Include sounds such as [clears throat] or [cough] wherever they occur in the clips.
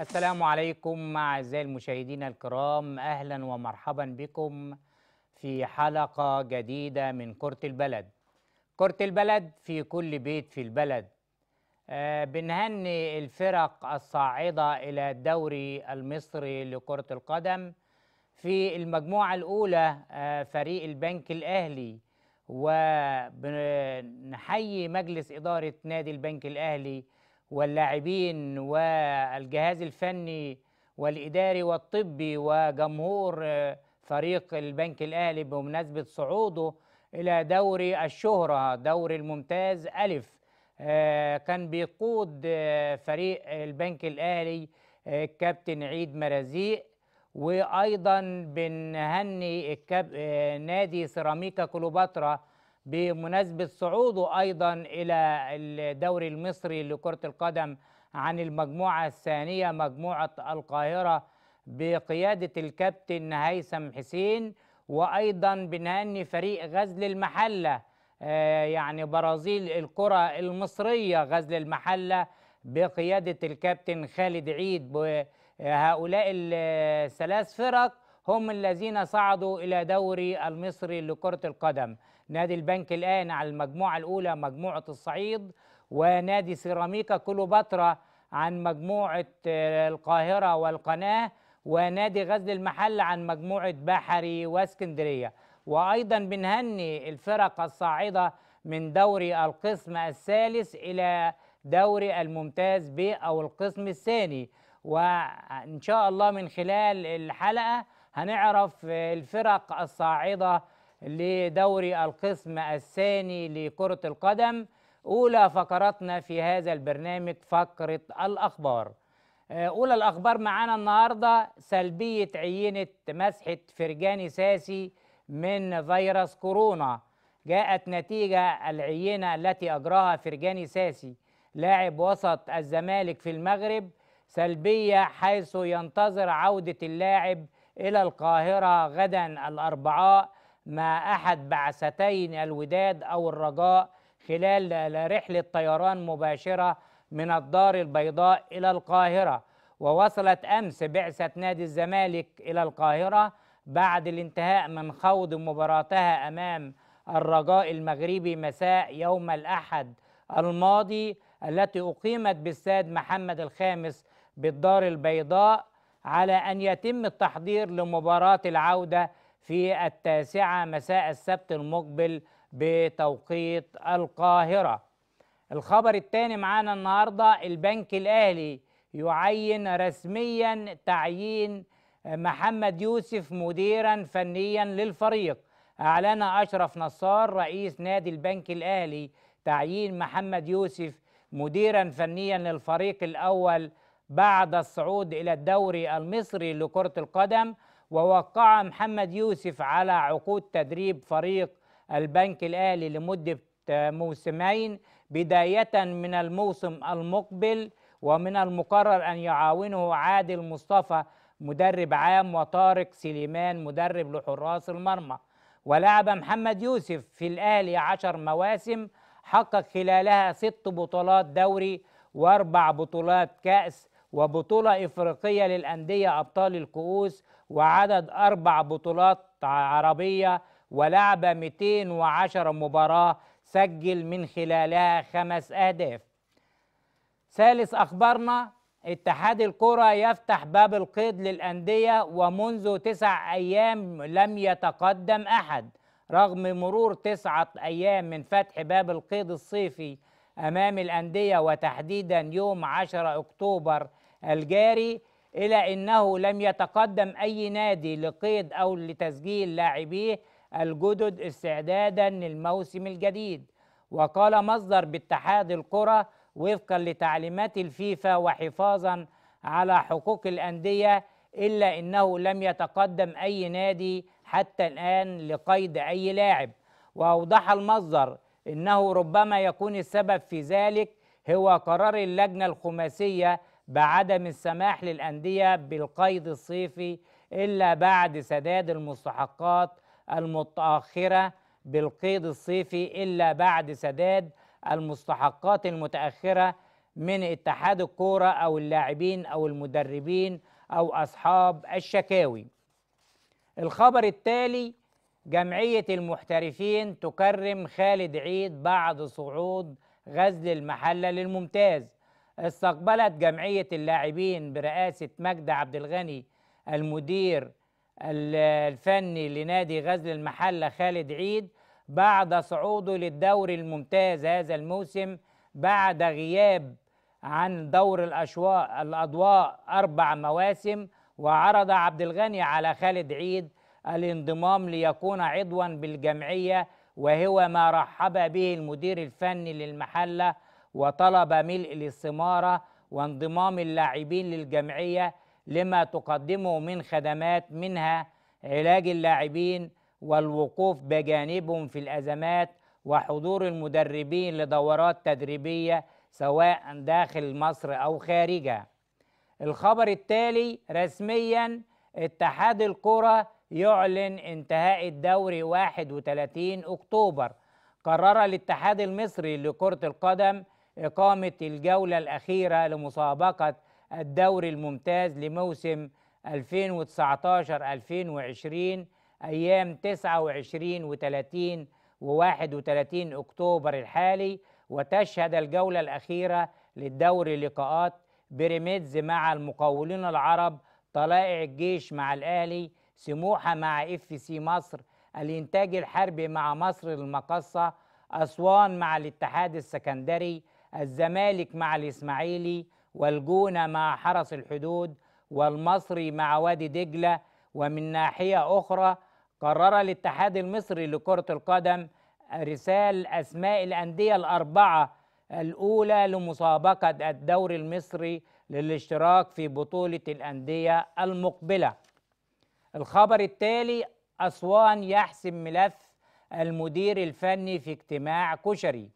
السلام عليكم أعزائي المشاهدين الكرام أهلا ومرحبا بكم في حلقة جديدة من كرة البلد كرة البلد في كل بيت في البلد آه، بنهني الفرق الصاعدة إلى الدوري المصري لكرة القدم في المجموعة الأولى آه، فريق البنك الأهلي ونحيي مجلس إدارة نادي البنك الأهلي واللاعبين والجهاز الفني والإداري والطبي وجمهور آه، فريق البنك الأهلي بمناسبة صعوده إلى دوري الشهرة دوري الممتاز ألف آه، كان بيقود آه، فريق البنك الأهلي الكابتن عيد مرازيق وأيضا بنهني نادي سيراميكا كليوباترا بمناسبة صعوده أيضا إلى الدوري المصري لكرة القدم عن المجموعة الثانية مجموعة القاهرة بقيادة الكابتن هيثم حسين وأيضا بنهني فريق غزل المحلة آه، يعني برازيل الكرة المصرية غزل المحلة بقيادة الكابتن خالد عيد هؤلاء الثلاث فرق هم الذين صعدوا إلى دوري المصري لكرة القدم نادي البنك الآن على المجموعة الأولى مجموعة الصعيد ونادي سيراميكا كليوباترا عن مجموعة آه، القاهرة والقناة ونادي غزل المحل عن مجموعة بحري واسكندرية وأيضا بنهني الفرق الصاعدة من دوري القسم الثالث إلى دوري الممتاز ب أو القسم الثاني وإن شاء الله من خلال الحلقة هنعرف آه، الفرق الصاعدة لدوري القسم الثاني لكرة القدم أولى فقراتنا في هذا البرنامج فقرة الأخبار آه، أولى الأخبار معانا النهاردة سلبية عينة مسحة فرجاني ساسي من فيروس كورونا جاءت نتيجة العينة التي أجراها فرجاني ساسي لاعب وسط الزمالك في المغرب سلبية حيث ينتظر عودة اللاعب إلى القاهرة غدا الأربعاء مع أحد بعثتين الوداد أو الرجاء خلال رحلة طيران مباشرة من الدار البيضاء إلى القاهرة ووصلت أمس بعثة نادي الزمالك إلى القاهرة بعد الانتهاء من خوض مباراتها أمام الرجاء المغربي مساء يوم الأحد الماضي التي أقيمت بالساد محمد الخامس بالدار البيضاء على أن يتم التحضير لمباراة العودة في التاسعة مساء السبت المقبل بتوقيت القاهرة الخبر الثاني معانا النهاردة البنك الأهلي يعين رسميا تعيين محمد يوسف مديرا فنيا للفريق أعلن أشرف نصار رئيس نادي البنك الأهلي تعيين محمد يوسف مديرا فنيا للفريق الأول بعد الصعود إلى الدوري المصري لكرة القدم ووقع محمد يوسف على عقود تدريب فريق البنك الأهلي لمدة موسمين بداية من الموسم المقبل ومن المقرر أن يعاونه عادل مصطفى مدرب عام وطارق سليمان مدرب لحراس المرمى ولعب محمد يوسف في الأهلي عشر مواسم حقق خلالها ست بطولات دوري واربع بطولات كأس وبطولة إفريقية للأندية أبطال الكؤوس وعدد أربع بطولات عربية ولعب 210 مباراة سجل من خلالها خمس أهداف ثالث أخبارنا اتحاد الكرة يفتح باب القيد للأندية ومنذ تسع أيام لم يتقدم أحد رغم مرور تسعة أيام من فتح باب القيد الصيفي أمام الأندية وتحديدا يوم 10 أكتوبر الجاري إلى أنه لم يتقدم أي نادي لقيد أو لتسجيل لاعبيه الجدد استعدادا للموسم الجديد وقال مصدر باتحاد الكرة وفقا لتعليمات الفيفا وحفاظا على حقوق الأندية إلا أنه لم يتقدم أي نادي حتى الآن لقيد أي لاعب وأوضح المصدر أنه ربما يكون السبب في ذلك هو قرار اللجنة الخماسية بعدم السماح للأندية بالقيد الصيفي إلا بعد سداد المستحقات المتأخرة بالقيد الصيفي إلا بعد سداد المستحقات المتأخرة من اتحاد الكورة أو اللاعبين أو المدربين أو أصحاب الشكاوي الخبر التالي جمعية المحترفين تكرم خالد عيد بعد صعود غزل المحلة للممتاز استقبلت جمعية اللاعبين برئاسة مجد عبد الغني المدير الفني لنادي غزل المحلة خالد عيد بعد صعوده للدوري الممتاز هذا الموسم بعد غياب عن دور الأشواء الأضواء أربع مواسم وعرض عبد الغني على خالد عيد الانضمام ليكون عضوا بالجمعية وهو ما رحب به المدير الفني للمحلة وطلب ملء الاستمارة وانضمام اللاعبين للجمعية لما تقدمه من خدمات منها علاج اللاعبين والوقوف بجانبهم في الأزمات وحضور المدربين لدورات تدريبية سواء داخل مصر أو خارجها الخبر التالي رسميا اتحاد الكرة يعلن انتهاء الدوري 31 أكتوبر قرر الاتحاد المصري لكرة القدم إقامة الجولة الأخيرة لمسابقة الدوري الممتاز لموسم 2019-2020 أيام 29 و 30 و 31 أكتوبر الحالي وتشهد الجولة الأخيرة للدوري لقاءات بيراميدز مع المقاولين العرب طلائع الجيش مع الأهلي سموحة مع اف سي مصر الإنتاج الحربي مع مصر المقصة أسوان مع الاتحاد السكندري الزمالك مع الإسماعيلي والجونة مع حرس الحدود والمصري مع وادي دجلة ومن ناحية أخرى قرر الاتحاد المصري لكرة القدم إرسال أسماء الأندية الأربعة الأولى لمسابقة الدوري المصري للاشتراك في بطولة الأندية المقبلة الخبر التالي أسوان يحسم ملف المدير الفني في اجتماع كشري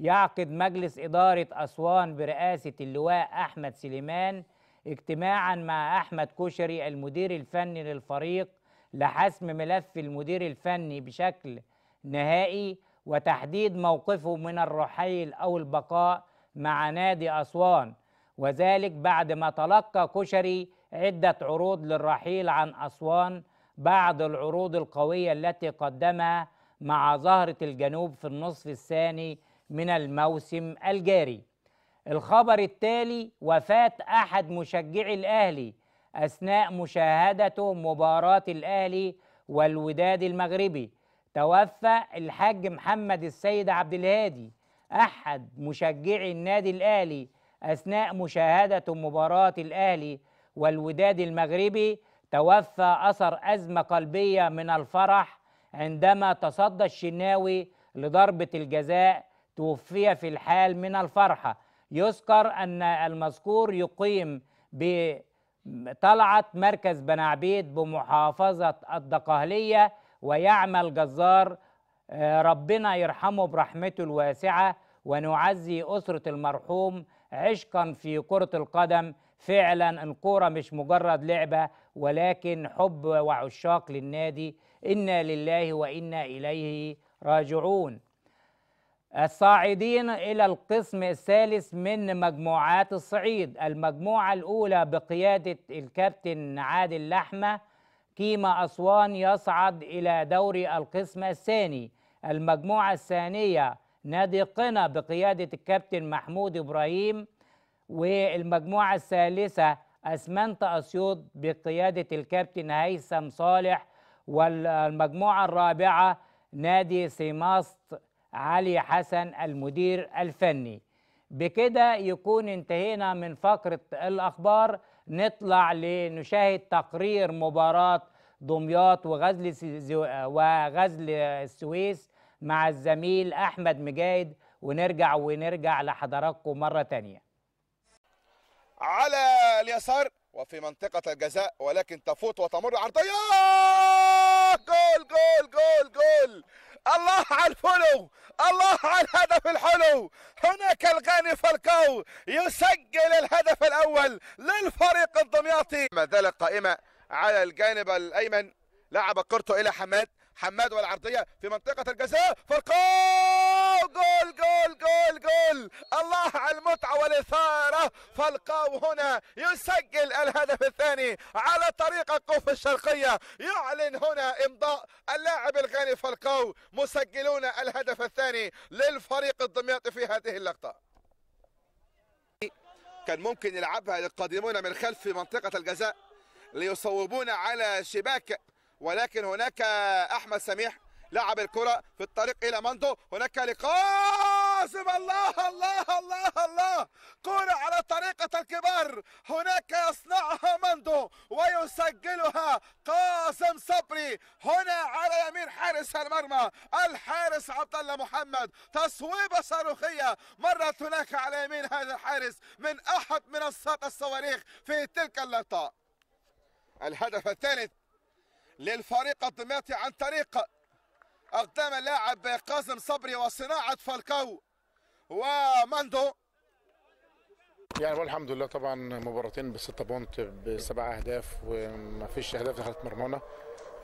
يعقد مجلس إدارة أسوان برئاسة اللواء أحمد سليمان اجتماعا مع أحمد كشري المدير الفني للفريق لحسم ملف المدير الفني بشكل نهائي وتحديد موقفه من الرحيل أو البقاء مع نادي أسوان وذلك بعد ما تلقى كشري عدة عروض للرحيل عن أسوان بعد العروض القوية التي قدمها مع زهرة الجنوب في النصف الثاني من الموسم الجاري الخبر التالي وفاة أحد مشجعي الأهلي أثناء مشاهدته مباراة الأهلي والوداد المغربي توفى الحاج محمد السيد عبد الهادي أحد مشجعي النادي الأهلي أثناء مشاهدة مباراة الأهلي والوداد المغربي توفى أثر أزمة قلبية من الفرح عندما تصدى الشناوي لضربة الجزاء توفي في الحال من الفرحة يذكر أن المذكور يقيم بطلعة مركز عبيد بمحافظة الدقهلية ويعمل جزار آه، ربنا يرحمه برحمته الواسعة ونعزي أسرة المرحوم عشقا في كرة القدم فعلا الكورة مش مجرد لعبة ولكن حب وعشاق للنادي إنا لله وإنا إليه راجعون الصاعدين إلى القسم الثالث من مجموعات الصعيد المجموعة الأولى بقيادة الكابتن عادل لحمة كيما أسوان يصعد إلى دوري القسم الثاني المجموعة الثانية نادي قنا بقيادة الكابتن محمود إبراهيم والمجموعة الثالثة أسمنت أسيوط بقيادة الكابتن هيثم صالح والمجموعة الرابعة نادي سيماست علي حسن المدير الفني بكده يكون انتهينا من فقرة الأخبار نطلع لنشاهد تقرير مباراة دمياط وغزل وغزل السويس مع الزميل أحمد مجايد ونرجع ونرجع لحضراتكم مرة تانية على اليسار وفي منطقة الجزاء ولكن تفوت وتمر عرضية آه، جول جول جول جول الله على الفلو الله على الهدف الحلو هناك الغاني فالكو يسجل الهدف الأول للفريق الدمياطي مازال قائمة على الجانب الأيمن لعب كرته إلى حماد حماد والعرضية في منطقة الجزاء فالقاو جول جول جول جول الله على المتعة والإثارة فالقاو هنا يسجل الهدف الثاني على طريقة قوف الشرقية يعلن هنا إمضاء اللاعب الغاني فالقاو مسجلون الهدف الثاني للفريق الدمياطي في هذه اللقطة كان ممكن يلعبها القادمون من خلف منطقة الجزاء ليصوبون على شباك ولكن هناك احمد سميح لعب الكره في الطريق الى ماندو هناك لقاسم الله الله الله الله كره على طريقه الكبار هناك يصنعها ماندو ويسجلها قاسم صبري هنا على يمين حارس المرمى الحارس عبد الله محمد تصويبه صاروخيه مرت هناك على يمين هذا الحارس من احد منصات الصواريخ في تلك اللقطه الهدف الثالث للفريق الدمياطي عن طريق أقدام اللاعب قاسم صبري وصناعة فالكاو وماندو يعني والحمد لله طبعا مباراتين بستة بونت بسبع أهداف وما فيش أهداف دخلت مرمونا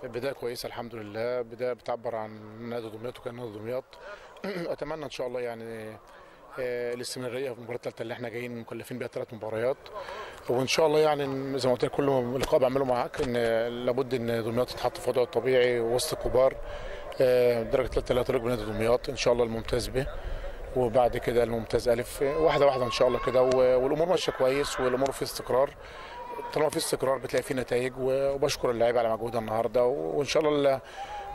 بداية كويسة الحمد لله بداية بتعبر عن نادي دمياط وكان نادي دمياط [clears throat] أتمنى إن شاء الله يعني آه، الاستمراريه في المباراه الثالثه اللي احنا جايين مكلفين بيها ثلاث مباريات وان شاء الله يعني زي ما قلت لك كل لقاء بعمله معاك ان لابد ان دمياط تتحط في وضعه الطبيعي وسط كبار آه، درجه ثلاثه لا تليق بنادي دمياط ان شاء الله الممتاز به وبعد كده الممتاز الف واحده واحده ان شاء الله كده والامور ماشيه كويس والامور في استقرار طالما في استقرار بتلاقي في نتائج وبشكر اللعيبه على مجهودها النهارده وان شاء الله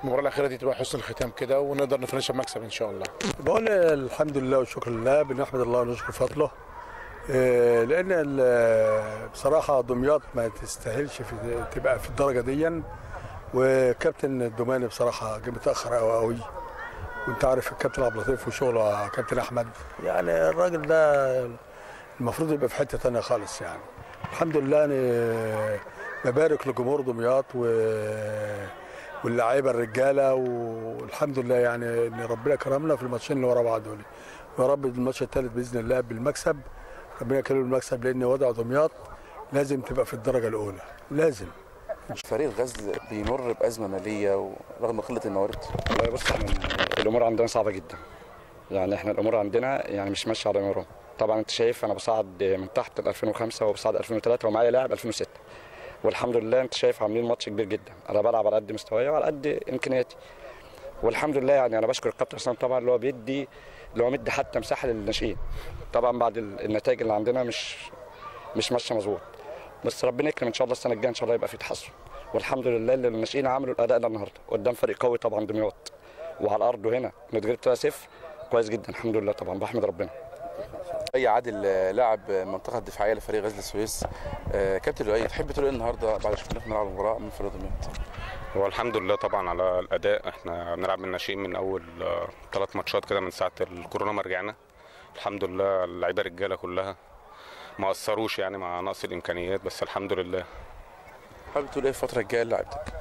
المباراه الاخيره دي تبقى حسن الختام كده ونقدر نفرشها المكسب ان شاء الله بقول الحمد لله والشكر لله بنحمد الله ونشكر فضله آه، لان بصراحه دمياط ما تستاهلش في تبقى في الدرجه دي وكابتن الدوماني بصراحه جه متاخر قوي قوي وانت عارف الكابتن عبد اللطيف وشغله كابتن احمد يعني الراجل ده المفروض يبقى في حته تانية خالص يعني الحمد لله أنا ببارك لجمهور دمياط و واللعيبه الرجاله والحمد لله يعني ان ربنا كرمنا في الماتشين اللي ورا بعض دول يا رب الماتش الثالث باذن الله بالمكسب ربنا يكرم بالمكسب لان وضع دمياط لازم تبقى في الدرجه الاولى لازم فريق غزل بيمر بازمه ماليه ورغم قله الموارد والله بص احنا يعني الامور عندنا صعبه جدا يعني احنا الامور عندنا يعني مش ماشيه على مرام طبعا انت شايف انا بصعد من تحت 2005 وبصعد 2003 ومعايا لاعب 2006 والحمد لله انت شايف عاملين ماتش كبير جدا انا بلعب على قد مستواي وعلى قد امكانياتي والحمد لله يعني انا بشكر الكابتن حسام طبعا اللي هو بيدي اللي هو مدي حتى مساحه للناشئين طبعا بعد النتائج اللي عندنا مش مش ماشيه مظبوط بس ربنا يكرم ان شاء الله السنه الجايه ان شاء الله يبقى في تحسن والحمد لله اللي الناشئين عملوا الاداء ده النهارده قدام فريق قوي طبعا دمياط وعلى الارض وهنا نتغلب 3-0 كويس جدا الحمد لله طبعا بحمد ربنا اي عادل آه، لاعب آه، منطقه الدفاعيه لفريق غزل السويس آه، كابتن لؤي تحب تقول ايه النهارده بعد شفناك من على المباراه من فريق دمياط هو الحمد لله طبعا على الاداء احنا بنلعب من ناشئين من اول ثلاث ماتشات كده من ساعه الكورونا ما رجعنا الحمد لله اللعيبه رجاله كلها ما قصروش يعني مع نقص الامكانيات بس الحمد لله حابب تقول ايه الفتره الجايه لعبتك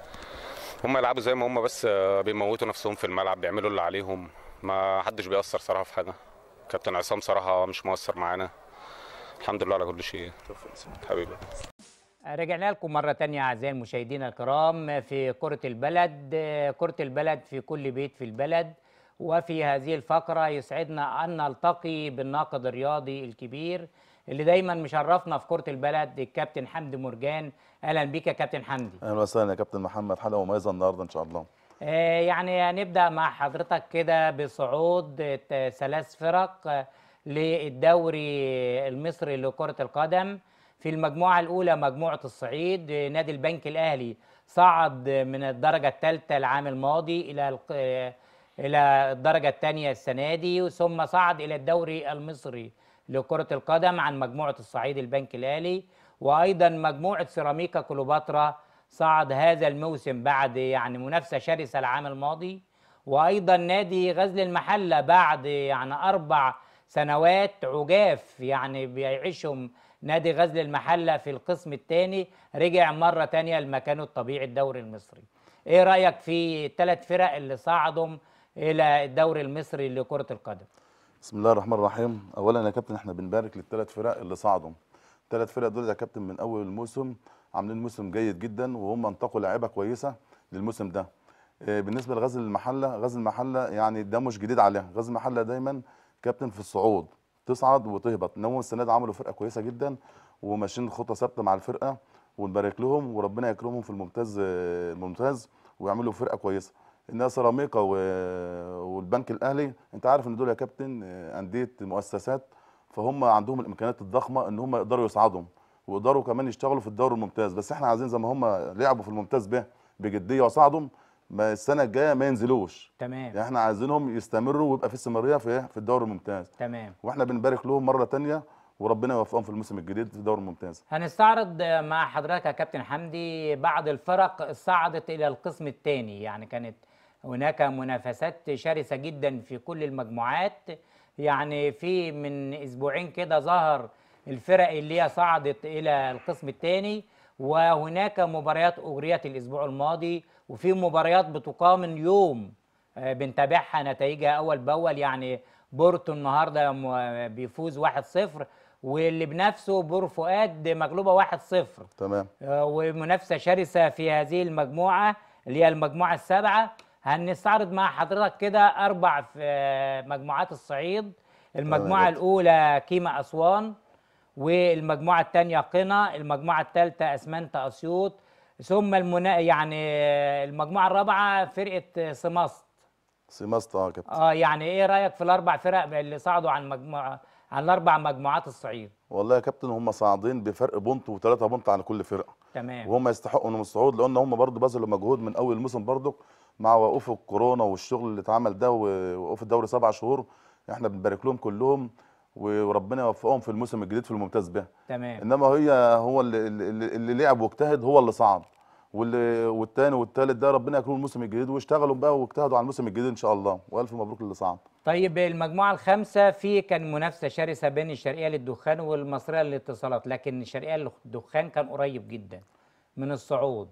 هم يلعبوا زي ما هم بس بيموتوا نفسهم في الملعب بيعملوا اللي عليهم ما حدش بيأثر صراحه في حاجه كابتن عصام صراحه مش مؤثر معانا الحمد لله على كل شيء حبيبي رجعنا لكم مرة تانية أعزائي المشاهدين الكرام في كرة البلد كرة البلد في كل بيت في البلد وفي هذه الفقرة يسعدنا أن نلتقي بالناقد الرياضي الكبير اللي دايما مشرفنا في كرة البلد الكابتن حمدي مرجان أهلا بيك يا كابتن حمدي أهلا وسهلا يا كابتن محمد حلقة مميزة النهاردة إن شاء الله آه، يعني هنبدأ مع حضرتك كده بصعود ثلاث فرق آه، للدوري المصري لكرة القدم في المجموعة الأولى مجموعة الصعيد آه، نادي البنك الأهلي صعد من الدرجة الثالثة العام الماضي إلى إلى الدرجة الثانية السنة دي ثم صعد إلى الدوري المصري لكرة القدم عن مجموعة الصعيد البنك الأهلي وأيضا مجموعة سيراميكا كليوباترا صعد هذا الموسم بعد يعني منافسه شرسه العام الماضي وايضا نادي غزل المحله بعد يعني اربع سنوات عجاف يعني بيعيشهم نادي غزل المحله في القسم الثاني رجع مره ثانيه لمكانه الطبيعي الدوري المصري ايه رايك في الثلاث فرق اللي صعدوا الى الدوري المصري لكره القدم بسم الله الرحمن الرحيم اولا يا كابتن احنا بنبارك للثلاث فرق اللي صعدوا. الثلاث فرق دول يا كابتن من اول الموسم عاملين موسم جيد جدا وهم انتقوا لعيبه كويسه للموسم ده آه، بالنسبه لغزل المحله غزل المحله يعني ده مش جديد عليها غزل المحله دايما كابتن في الصعود تصعد وتهبط انهم السنه دي عملوا فرقه كويسه جدا وماشيين خطه ثابته مع الفرقه ونبارك لهم وربنا يكرمهم في الممتاز آه، الممتاز ويعملوا فرقه كويسه انها سيراميكا والبنك الاهلي انت عارف ان دول يا كابتن آه، انديه مؤسسات فهم عندهم الامكانيات الضخمه ان هم يقدروا يصعدوا ويقدروا كمان يشتغلوا في الدوري الممتاز بس احنا عايزين زي ما هم لعبوا في الممتاز به بجديه وصعدهم ما السنه الجايه ما ينزلوش تمام يعني احنا عايزينهم يستمروا ويبقى في استمراريه في إيه؟ في الدوري الممتاز تمام واحنا بنبارك لهم مره ثانيه وربنا يوفقهم في الموسم الجديد في الدوري الممتاز هنستعرض مع حضرتك يا كابتن حمدي بعض الفرق صعدت الى القسم الثاني يعني كانت هناك منافسات شرسه جدا في كل المجموعات يعني في من اسبوعين كده ظهر الفرق اللي هي صعدت الى القسم الثاني وهناك مباريات اجريت الاسبوع الماضي وفي مباريات بتقام يوم آه، بنتابعها نتائجها اول باول يعني بورتو النهارده بيفوز 1-0 واللي بنفسه بور فؤاد مغلوبه 1-0 تمام آه، ومنافسه شرسه في هذه المجموعه اللي هي المجموعه السابعه هنستعرض مع حضرتك كده اربع مجموعات الصعيد المجموعه الاولى كيما اسوان والمجموعه الثانيه قنا المجموعه الثالثه اسمنت اسيوط ثم المنا... يعني المجموعه الرابعه فرقه سماست سماست اه كابتن اه يعني ايه رايك في الاربع فرق اللي صعدوا عن مجموعه عن الاربع مجموعات الصعيد والله يا كابتن هم صاعدين بفرق بونت وثلاثه بونت على كل فرقه تمام وهم يستحقوا انهم الصعود لان هم برضه بذلوا مجهود من اول الموسم برضه مع وقوف الكورونا والشغل اللي اتعمل ده ووقوف الدوري سبع شهور احنا بنبارك لهم كلهم وربنا يوفقهم في الموسم الجديد في الممتاز به تمام انما هي هو اللي, اللي, اللي لعب واجتهد هو اللي صعد واللي والتاني والتالت ده ربنا يكرمه الموسم الجديد واشتغلوا بقى واجتهدوا على الموسم الجديد ان شاء الله والف مبروك اللي صعد طيب المجموعه الخامسه في كان منافسه شرسه بين الشرقيه للدخان والمصريه للاتصالات لكن الشرقيه للدخان كان قريب جدا من الصعود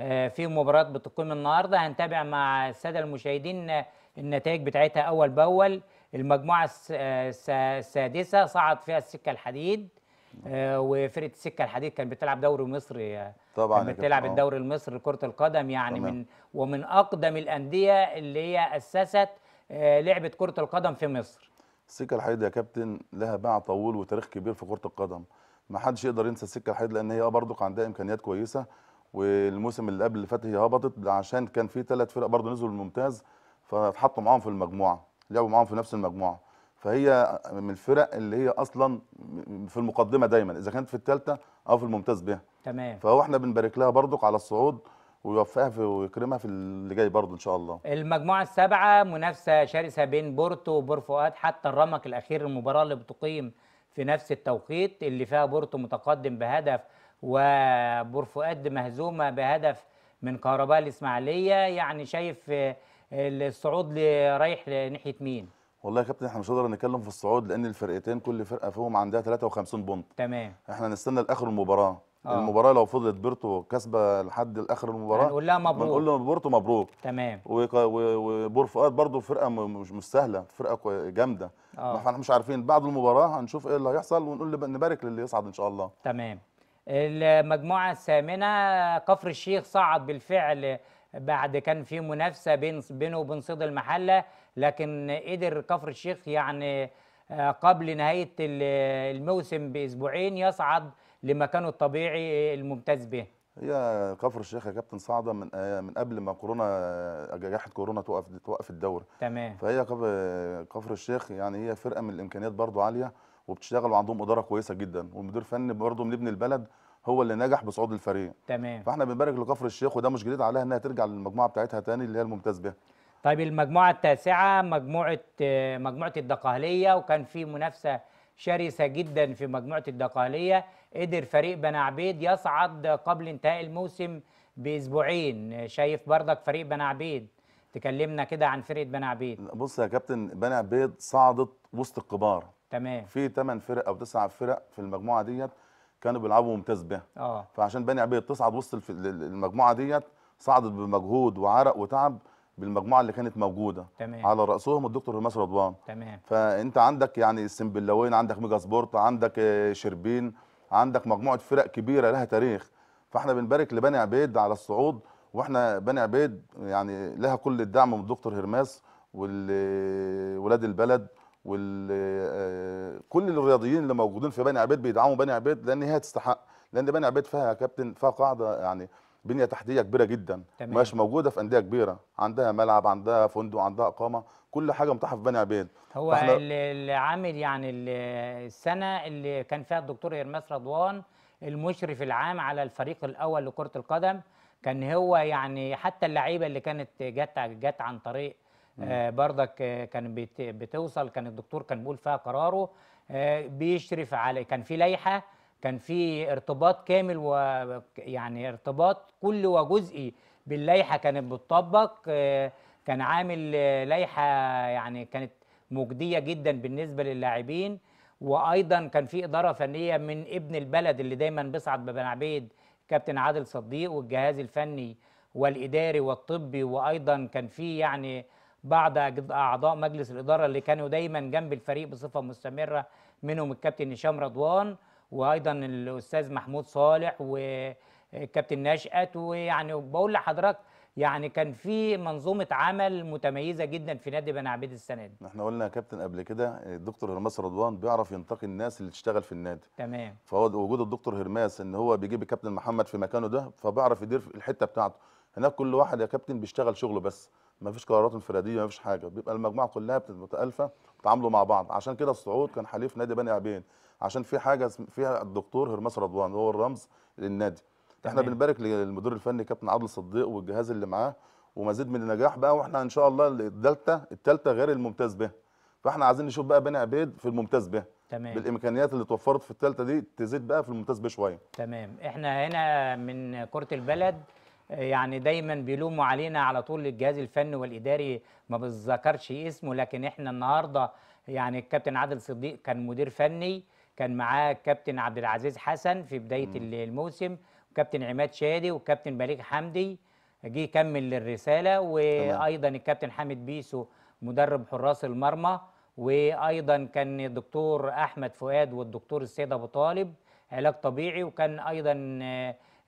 آه، في مباراه بتقام النهارده هنتابع مع الساده المشاهدين النتائج بتاعتها اول باول المجموعه آه، السادسه صعد فيها السكه الحديد آه، وفرقه السكه الحديد كانت بتلعب دوري مصري آه، طبعا كانت بتلعب الدوري المصري لكره القدم يعني طبعا. من ومن اقدم الانديه اللي هي اسست لعبه كره القدم في مصر السكه الحديد يا كابتن لها باع طويل وتاريخ كبير في كره القدم ما حدش يقدر ينسى السكه الحديد لان هي برضه عندها امكانيات كويسه والموسم اللي قبل اللي فات هي هبطت عشان كان في ثلاث فرق برضه نزلوا الممتاز فاتحطوا معاهم في المجموعه لعبوا معاهم في نفس المجموعه فهي من الفرق اللي هي اصلا في المقدمه دايما اذا كانت في الثالثه او في الممتاز بها تمام فهو احنا بنبارك لها برضك على الصعود ويوفقها في ويكرمها في اللي جاي برضه ان شاء الله. المجموعه السابعه منافسه شرسه بين بورتو وبور فؤاد حتى الرمق الاخير المباراه اللي بتقيم في نفس التوقيت اللي فيها بورتو متقدم بهدف وبور فؤاد مهزومه بهدف من كهرباء الاسماعيليه يعني شايف الصعود رايح ناحيه مين؟ والله يا كابتن احنا مش هنقدر نتكلم في الصعود لان الفرقتين كل فرقه فيهم عندها 53 بونت تمام احنا نستنى لاخر المباراه أوه. المباراه لو فضلت بيرتو كسبه لحد اخر المباراه هنقول لها مبروك هنقول له بيرتو مبروك تمام وبور فؤاد برضه فرقه مش مش سهله فرقه جامده آه. احنا مش عارفين بعد المباراه هنشوف ايه اللي هيحصل ونقول نبارك للي يصعد ان شاء الله تمام المجموعه الثامنه كفر الشيخ صعد بالفعل بعد كان في منافسه بين بينه وبين صيد المحله لكن قدر كفر الشيخ يعني آه، قبل نهايه الموسم باسبوعين يصعد لمكانه الطبيعي الممتاز به. هي كفر الشيخ يا كابتن صعده من آه، من قبل ما كورونا جائحه كورونا توقف توقف الدوري تمام فهي كفر الشيخ يعني هي فرقه من الامكانيات برضو عاليه وبتشتغل وعندهم اداره كويسه جدا والمدير فني برضو من ابن البلد هو اللي نجح بصعود الفريق تمام فاحنا بنبارك لكفر الشيخ وده مش جديد عليها انها ترجع للمجموعه بتاعتها تاني اللي هي الممتاز بها طيب المجموعه التاسعه مجموعه مجموعه الدقهليه وكان في منافسه شرسه جدا في مجموعه الدقهليه قدر فريق بني عبيد يصعد قبل انتهاء الموسم باسبوعين شايف بردك فريق بني عبيد تكلمنا كده عن فرقه بني عبيد بص يا كابتن بني عبيد صعدت وسط الكبار تمام في 8 فرق او 9 فرق في المجموعه ديت كانوا بيلعبوا ممتاز بها اه فعشان بني عبيد تصعد وسط المجموعه ديت صعدت بمجهود وعرق وتعب بالمجموعه اللي كانت موجوده تمام. على راسهم الدكتور هماس رضوان تمام فانت عندك يعني السنبلاوين عندك ميجا سبورت عندك آه، شربين عندك مجموعه فرق كبيره لها تاريخ فاحنا بنبارك لبني عبيد على الصعود واحنا بني عبيد يعني لها كل الدعم من الدكتور هرماس والولاد البلد وكل آه، الرياضيين اللي موجودين في بني عبيد بيدعموا بني عبيد لان هي تستحق لان بني عبيد فيها يا كابتن فيها قاعده يعني بنيه تحتيه كبيره جدا مش موجوده في انديه كبيره عندها ملعب عندها فندق عندها اقامه كل حاجه متاحه في بني عبيد هو اللي عامل يعني السنه اللي كان فيها الدكتور ارماس رضوان المشرف العام على الفريق الاول لكره القدم كان هو يعني حتى اللعيبه اللي كانت جت جت عن طريق آه، بردك آه، كان بتوصل كان الدكتور كان بيقول فيها قراره آه، بيشرف على كان في لائحه كان في ارتباط كامل ويعني ارتباط كل وجزئي باللائحه كانت بتطبق كان عامل لائحه يعني كانت مجديه جدا بالنسبه للاعبين وايضا كان في اداره فنيه من ابن البلد اللي دايما بيسعد ببن عبيد كابتن عادل صديق والجهاز الفني والاداري والطبي وايضا كان في يعني بعض اعضاء مجلس الاداره اللي كانوا دايما جنب الفريق بصفه مستمره منهم الكابتن هشام رضوان وايضا الاستاذ محمود صالح وكابتن نشأت ويعني بقول لحضرتك يعني كان في منظومه عمل متميزه جدا في نادي بني عبيد السنه دي احنا قلنا يا كابتن قبل كده الدكتور هرماس رضوان بيعرف ينتقي الناس اللي تشتغل في النادي تمام فهو وجود الدكتور هرماس ان هو بيجيب الكابتن محمد في مكانه ده فبيعرف يدير الحته بتاعته هناك كل واحد يا كابتن بيشتغل شغله بس ما فيش قرارات انفراديه ما فيش حاجه بيبقى المجموعه كلها متالفه بيتعاملوا مع بعض عشان كده الصعود كان حليف نادي بني عبين عشان في حاجه فيها الدكتور هرمس رضوان هو الرمز للنادي احنا بنبارك للمدير الفني كابتن عادل صديق والجهاز اللي معاه ومزيد من النجاح بقى واحنا ان شاء الله الدلتا الثالثه غير الممتاز به فاحنا عايزين نشوف بقى بني عبيد في الممتاز به تمام بالامكانيات اللي اتوفرت في الثالثه دي تزيد بقى في الممتاز به شويه تمام احنا هنا من كره البلد يعني دايما بيلوموا علينا على طول الجهاز الفني والاداري ما بتذكرش اسمه لكن احنا النهارده يعني الكابتن عادل صديق كان مدير فني كان معاه الكابتن عبد العزيز حسن في بدايه م. الموسم وكابتن عماد شادي وكابتن بليغ حمدي جه كمل للرساله وايضا الكابتن حامد بيسو مدرب حراس المرمى وايضا كان الدكتور احمد فؤاد والدكتور السيد ابو طالب علاج طبيعي وكان ايضا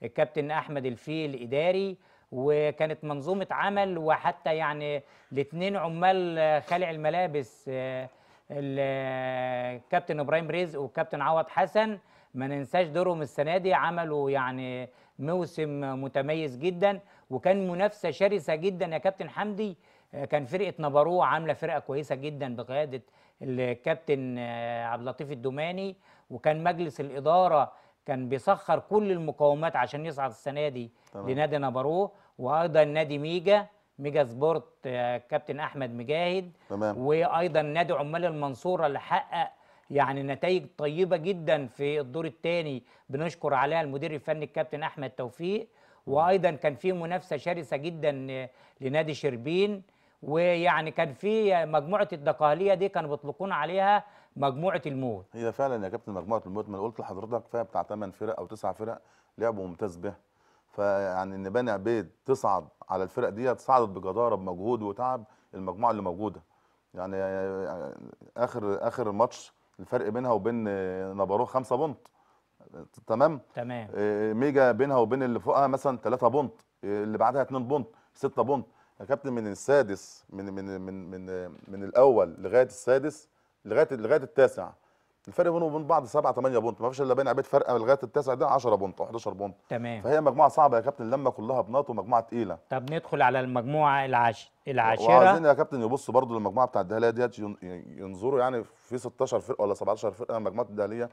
الكابتن احمد الفيل اداري وكانت منظومه عمل وحتى يعني الاثنين عمال خالع الملابس آه، الكابتن ابراهيم رزق والكابتن عوض حسن ما ننساش دورهم السنه دي عملوا يعني موسم متميز جدا وكان منافسه شرسه جدا يا كابتن حمدي آه، كان فرقه نبرو عامله فرقه كويسه جدا بقياده الكابتن آه، عبد اللطيف الدوماني وكان مجلس الاداره كان بيسخر كل المقومات عشان يصعد السنه دي طبعا. لنادي نبروه وايضا نادي ميجا ميجا سبورت آه، كابتن احمد مجاهد تمام. وايضا نادي عمال المنصوره اللي حقق يعني نتائج طيبه جدا في الدور الثاني بنشكر عليها المدير الفني الكابتن احمد توفيق وايضا كان في منافسه شرسه جدا آه، لنادي شربين ويعني كان في مجموعه الدقهليه دي كانوا بيطلقون عليها مجموعه الموت هي فعلا يا كابتن مجموعه الموت ما انا قلت لحضرتك فيها بتاع 8 فرق او 9 فرق لعبوا ممتاز بها فيعني ان بني عبيد تصعد على الفرق ديت صعدت بجداره بمجهود وتعب المجموعه اللي موجوده يعني اخر اخر ماتش الفرق بينها وبين نبروه خمسة بونت تمام تمام آه، ميجا بينها وبين اللي فوقها مثلا ثلاثة بونت اللي بعدها اثنين بونت ستة بونت يا كابتن من السادس من من من من, من الاول لغايه السادس لغايه لغايه التاسع الفرق بينهم وبين بعض 7 8 بونت ما فيش الا بين عبيد فرقه لغايه التاسع ده 10 بونت 11 بونت تمام فهي مجموعه صعبه يا كابتن لما كلها بنات ومجموعه تقيله طب ندخل على المجموعه العاش العاشره وعايزين يا كابتن يبصوا برضو للمجموعه بتاعت الدهاليه ديت ينظروا يعني في 16 فرقه ولا 17 فرقه مجموعه الدهاليه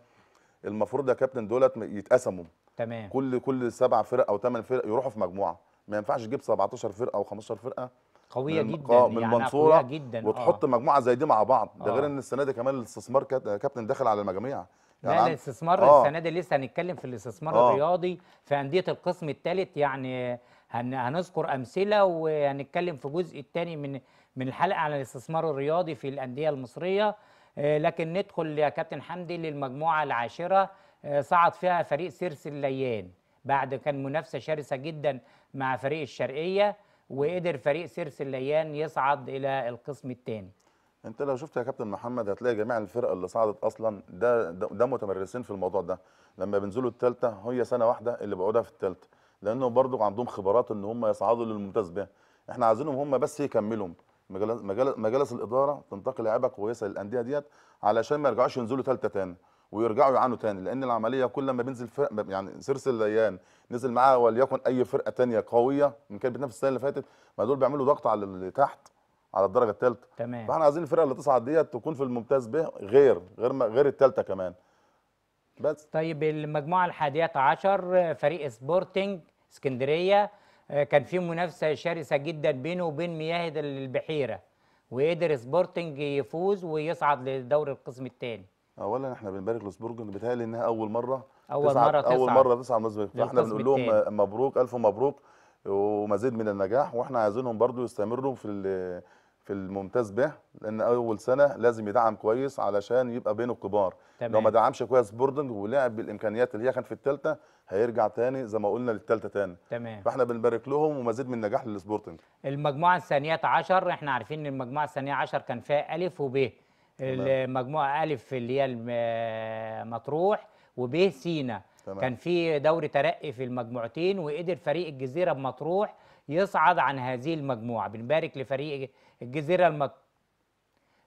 المفروض يا كابتن دولت يتقسموا تمام كل كل سبع فرق او ثمان فرق يروحوا في مجموعه ما ينفعش تجيب 17 فرقه او 15 فرقه قويه من جدا من يعني منصوره جدا وتحط آه. مجموعه زي دي مع بعض ده آه. غير ان السنه دي كمان الاستثمار كابتن داخل على المجاميع يعني لا الاستثمار آه. السنه دي لسه هنتكلم في الاستثمار آه. الرياضي في انديه القسم الثالث يعني هن هنذكر امثله وهنتكلم في الجزء الثاني من من الحلقه على الاستثمار الرياضي في الانديه المصريه آه، لكن ندخل يا كابتن حمدي للمجموعه العاشره آه، صعد فيها فريق سيرس الليان بعد كان منافسه شرسه جدا مع فريق الشرقيه وقدر فريق سيرس الليان يصعد الى القسم الثاني انت لو شفت يا كابتن محمد هتلاقي جميع الفرق اللي صعدت اصلا ده ده, ده متمرسين في الموضوع ده لما بينزلوا الثالثه هي سنه واحده اللي بيقعدها في الثالثه لانه برضو عندهم خبرات ان هم يصعدوا للممتاز بها احنا عايزينهم هم بس يكملوا مجالس مجالس الاداره تنتقل لعيبه كويسه للانديه ديت علشان ما يرجعوش ينزلوا ثالثه تاني ويرجعوا يعانوا تاني لان العمليه كل ما بينزل فرق يعني سيرس الليان نزل معاه وليكن اي فرقه تانية قويه من كانت بتنافس السنه اللي فاتت ما دول بيعملوا ضغط على اللي تحت على الدرجه الثالثه تمام فاحنا عايزين الفرقه اللي تصعد ديت تكون في الممتاز به غير غير غير الثالثه كمان بس طيب المجموعه الحادية عشر فريق سبورتنج اسكندريه آه، كان في منافسه شرسه جدا بينه وبين مياه البحيره وقدر سبورتنج يفوز ويصعد لدور القسم الثاني اولا احنا بنبارك لسبورج بتهيألي انها اول مره اول مره تسعب اول مره تسعى مسبق فاحنا بنقول لهم مبروك الف مبروك ومزيد من النجاح واحنا عايزينهم برضو يستمروا في في الممتاز به لان اول سنه لازم يدعم كويس علشان يبقى بين الكبار لو ما دعمش كويس بوردنج ولعب بالامكانيات اللي هي كانت في الثالثه هيرجع تاني زي ما قلنا للثالثه تاني تمام فاحنا بنبارك لهم ومزيد من النجاح للسبورتنج المجموعه الثانيه 10 احنا عارفين ان المجموعه الثانيه 10 كان فيها ا وب المجموعه الف اللي هي مطروح وب سينا تمام. كان في دوري ترقي في المجموعتين وقدر فريق الجزيره بمطروح يصعد عن هذه المجموعه بنبارك لفريق الجزيره المط...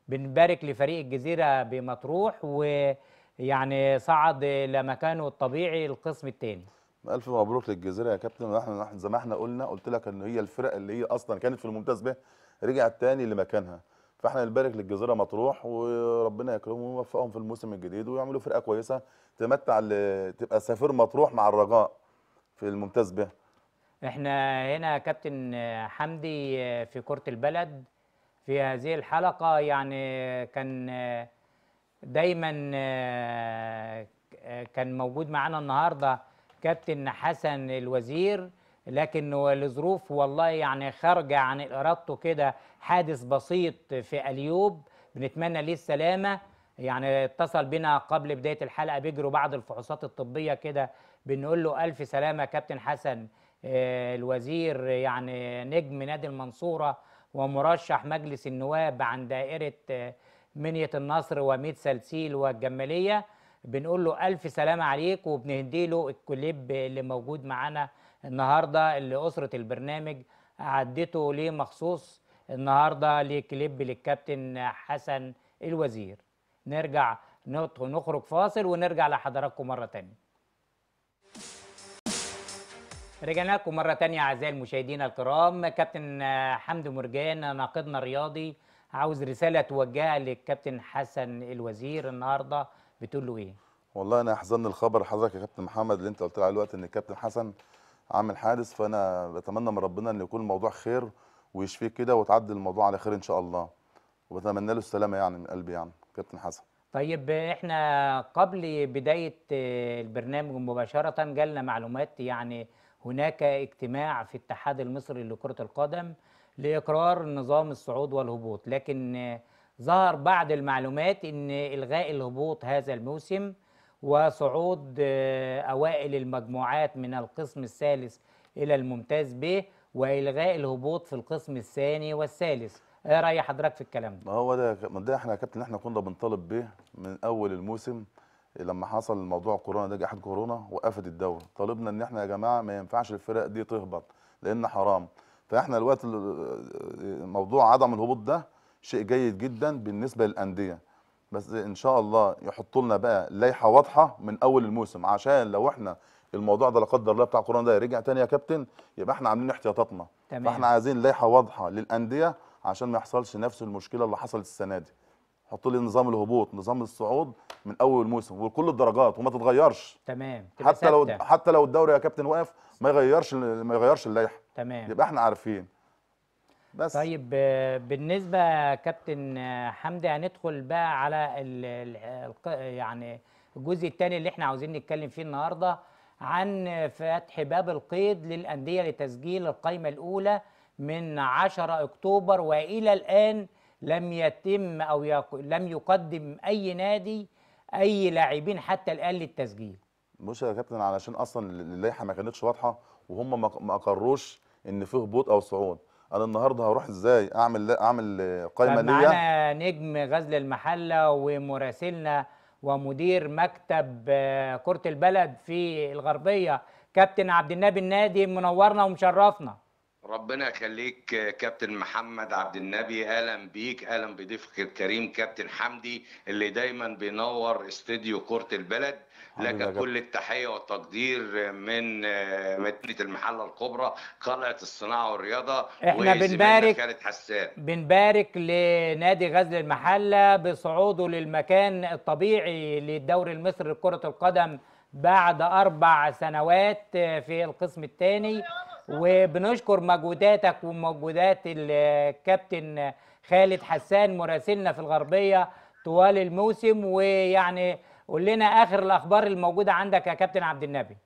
بنبارك لفريق الجزيره بمطروح ويعني صعد لمكانه الطبيعي القسم الثاني الف مبروك للجزيره يا كابتن احنا زي ما احنا قلنا قلت لك ان هي الفرق اللي هي اصلا كانت في الممتاز به رجعت تاني لمكانها فاحنا نبارك للجزيره مطروح وربنا يكرمهم ويوفقهم في الموسم الجديد ويعملوا فرقه كويسه تمتع تبقى سفير مطروح مع الرجاء في الممتاز به احنا هنا كابتن حمدي في كره البلد في هذه الحلقه يعني كان دايما كان موجود معانا النهارده كابتن حسن الوزير لكن لظروف والله يعني خارجه عن ارادته كده حادث بسيط في اليوب بنتمنى ليه السلامه يعني اتصل بنا قبل بدايه الحلقه بيجروا بعض الفحوصات الطبيه كده بنقول له الف سلامه كابتن حسن آه، الوزير يعني نجم نادي المنصوره ومرشح مجلس النواب عن دائره آه، منيه النصر وميت سلسيل والجماليه بنقول له الف سلامه عليك وبنهدي له الكليب اللي موجود معانا النهارده اللي اسره البرنامج عدته ليه مخصوص النهارده لكليب للكابتن حسن الوزير نرجع نخرج فاصل ونرجع لحضراتكم مره تانيه رجعنا لكم مرة تانية أعزائي المشاهدين الكرام كابتن حمدي مرجان ناقدنا الرياضي عاوز رسالة توجهها للكابتن حسن الوزير النهاردة بتقول له إيه؟ والله أنا احزن الخبر حضرتك يا كابتن محمد اللي أنت قلت لي عليه الوقت إن الكابتن حسن عامل حادث فأنا بتمنى من ربنا إن يكون الموضوع خير ويشفيه كده وتعدي الموضوع على خير ان شاء الله وبتمنى له السلامه يعني من قلبي يعني كابتن حسن طيب احنا قبل بدايه آه، البرنامج مباشره جالنا معلومات يعني هناك اجتماع في الاتحاد المصري لكره القدم لاقرار نظام الصعود والهبوط لكن آه، ظهر بعض المعلومات ان الغاء الهبوط هذا الموسم وصعود آه، اوائل المجموعات من القسم الثالث الى الممتاز ب والغاء الهبوط في القسم الثاني والثالث ايه راي حضرتك في الكلام ده ما هو ده ما ده احنا يا كابتن احنا كنا بنطالب به من اول الموسم لما حصل موضوع كورونا ده جائحه كورونا وقفت الدوري طالبنا ان احنا يا جماعه ما ينفعش الفرق دي تهبط لان حرام فاحنا الوقت موضوع عدم الهبوط ده شيء جيد جدا بالنسبه للانديه بس ان شاء الله يحطوا لنا بقى لائحه واضحه من اول الموسم عشان لو احنا الموضوع ده لا قدر الله بتاع كورونا ده رجع تاني يا كابتن يبقى احنا عاملين احتياطاتنا تمام فاحنا عايزين لائحه واضحه للانديه عشان ما يحصلش نفس المشكله اللي حصلت السنه دي حط لي نظام الهبوط نظام الصعود من اول الموسم وكل الدرجات وما تتغيرش تمام حتى لو حتى لو الدوري يا كابتن واقف ما يغيرش ما يغيرش اللائحه تمام يبقى احنا عارفين بس طيب بالنسبه كابتن حمدي هندخل بقى على الـ يعني الجزء الثاني اللي احنا عاوزين نتكلم فيه النهارده عن فتح باب القيد للأندية لتسجيل القائمة الأولى من 10 أكتوبر وإلى الآن لم يتم أو يق... لم يقدم أي نادي أي لاعبين حتى الآن للتسجيل بص يا كابتن علشان أصلا اللائحة ما كانتش واضحة وهم ما أقروش إن في هبوط أو صعود انا النهارده هروح ازاي اعمل اعمل قائمه ليا معانا نجم غزل المحله ومراسلنا ومدير مكتب آه، كرة البلد في الغربية كابتن عبد النبي النادي منورنا ومشرفنا ربنا يخليك آه، كابتن محمد عبد النبي اهلا بيك اهلا بضيفك الكريم كابتن حمدي اللي دايما بينور استديو كرة البلد لك إيه كل التحيه والتقدير من آه، مدينه المحله الكبرى قلعه الصناعه والرياضه احنا بنبارك بنبارك لنادي غزل المحله بصعوده للمكان الطبيعي للدوري المصري لكره القدم بعد اربع سنوات آه، في القسم الثاني وبنشكر مجهوداتك ومجهودات الكابتن آه، خالد حسان مراسلنا في الغربيه طوال الموسم ويعني قول لنا اخر الاخبار الموجوده عندك يا كابتن عبد النبي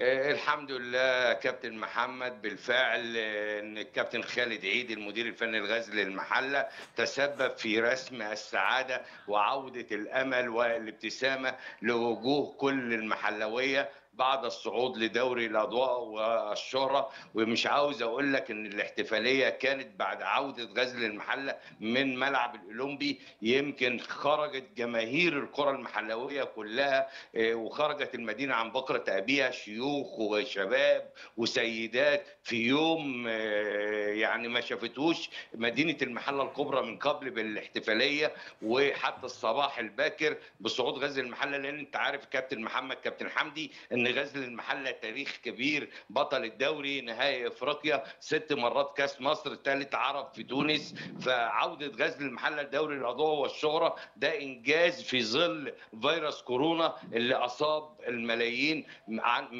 آه، الحمد لله كابتن محمد بالفعل ان الكابتن خالد عيد المدير الفني الغازي للمحله تسبب في رسم السعاده وعوده الامل والابتسامه لوجوه كل المحلويه بعد الصعود لدوري الاضواء والشهره ومش عاوز اقول لك ان الاحتفاليه كانت بعد عوده غزل المحله من ملعب الاولمبي يمكن خرجت جماهير الكره المحلويه كلها آه، وخرجت المدينه عن بكره ابيها شيوخ وشباب وسيدات في يوم آه، يعني ما شافتوش مدينه المحله الكبرى من قبل بالاحتفاليه وحتى الصباح الباكر بصعود غزل المحله لان انت عارف كابتن محمد كابتن حمدي ان ان غزل المحله تاريخ كبير بطل الدوري نهائي افريقيا ست مرات كاس مصر ثالث عرب في تونس فعوده غزل المحله الدوري الاضواء والشهره ده انجاز في ظل فيروس كورونا اللي اصاب الملايين